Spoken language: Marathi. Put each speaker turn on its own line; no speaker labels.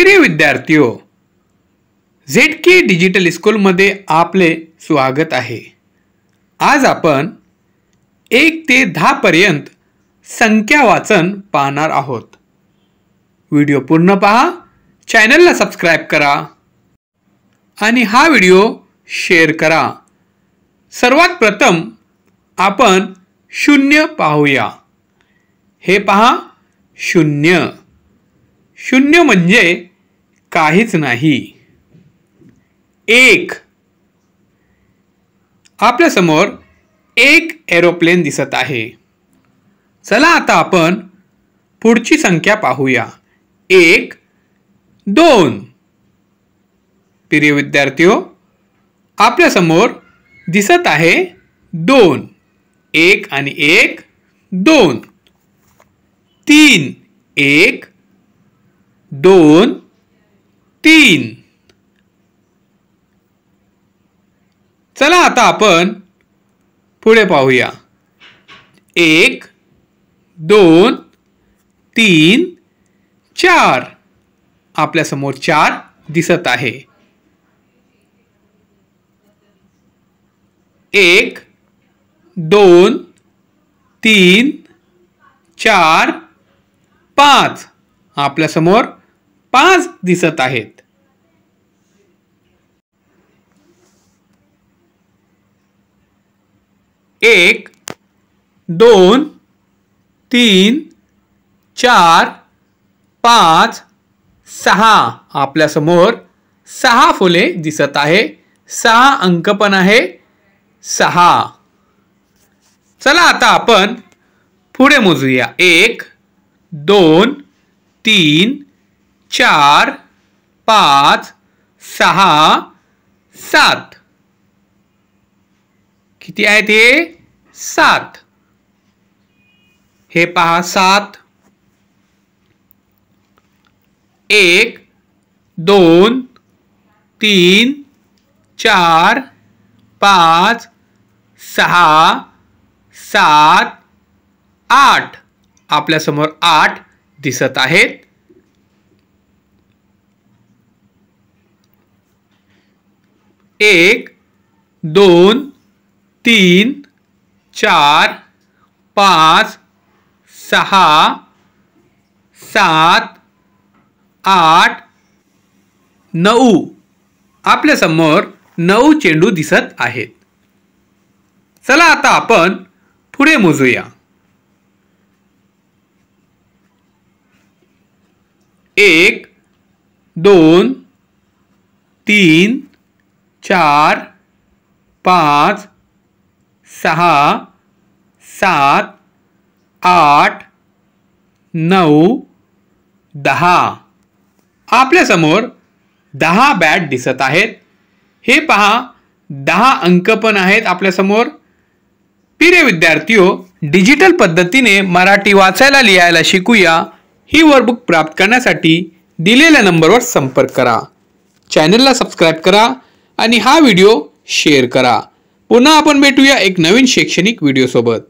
प्रिय विद्यार्थी के डिजिटल स्कूलमध्ये आपले स्वागत आहे आज आपण एक ते दहापर्यंत संख्या वाचन पाहणार आहोत व्हिडिओ पूर्ण पहा चॅनलला सबस्क्राईब करा आणि हा व्हिडिओ शेअर करा सर्वात प्रथम आपण शून्य पाहूया हे पहा शून्य शून्य म्हणजे काहीच नाही एक आपल्यासमोर एक एरोप्लेन दिसत आहे चला आता आपण पुढची संख्या पाहूया एक दोन प्रिय विद्यार्थी आपल्यासमोर दिसत आहे दोन एक आणि एक दोन तीन एक दोन तीन चला आता आपण पुढे पाहूया एक दोन तीन चार आपल्यासमोर चार दिसत आहे एक दोन तीन चार पाच आपल्यासमोर पांच दिसत आहेत एक दोन तीन चार पांच सहा समोर सहा फुले दिसत आहे सहा अंक पण आहे सहा चला आता आपण पुढे मोजूया एक दोन तीन चार पाच सहा सात किती आहेत हे सात हे पहा सात एक दोन तीन चार पाच सहा सात आठ आपल्यासमोर आठ दिसत आहेत एक दोन तीन चार पाच सहा सात आठ नऊ आपल्यासमोर नऊ चेंडू दिसत आहेत चला आता आपण पुढे मोजूया एक दोन तीन चार पाच सहा सात आठ नऊ दहा आपल्यासमोर दहा बॅट दिसत आहेत हे पहा दहा अंक पण आहेत आपल्यासमोर प्रिय विद्यार्थीओ डिजिटल पद्धतीने मराठी वाचायला लिहायला शिकूया ही वर्कबुक प्राप्त करण्यासाठी दिलेल्या नंबरवर संपर्क करा चॅनलला सबस्क्राईब करा आणि हा व्हिडिओ शेअर करा पुन्हा आपण भेटूया एक नवीन शैक्षणिक व्हिडिओसोबत